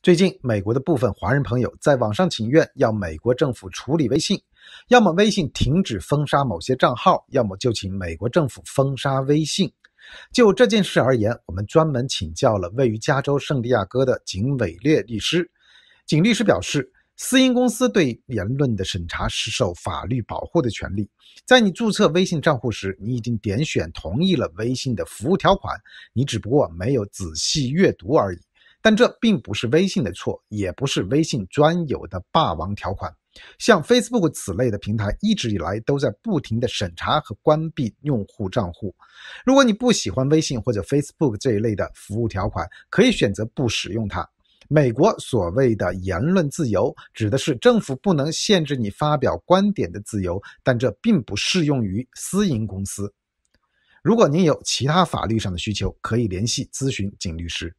最近，美国的部分华人朋友在网上请愿，要美国政府处理微信，要么微信停止封杀某些账号，要么就请美国政府封杀微信。就这件事而言，我们专门请教了位于加州圣地亚哥的景伟烈律师。景律师表示，私营公司对言论的审查是受法律保护的权利。在你注册微信账户时，你已经点选同意了微信的服务条款，你只不过没有仔细阅读而已。但这并不是微信的错，也不是微信专有的霸王条款。像 Facebook 此类的平台，一直以来都在不停的审查和关闭用户账户。如果你不喜欢微信或者 Facebook 这一类的服务条款，可以选择不使用它。美国所谓的言论自由，指的是政府不能限制你发表观点的自由，但这并不适用于私营公司。如果您有其他法律上的需求，可以联系咨询景律师。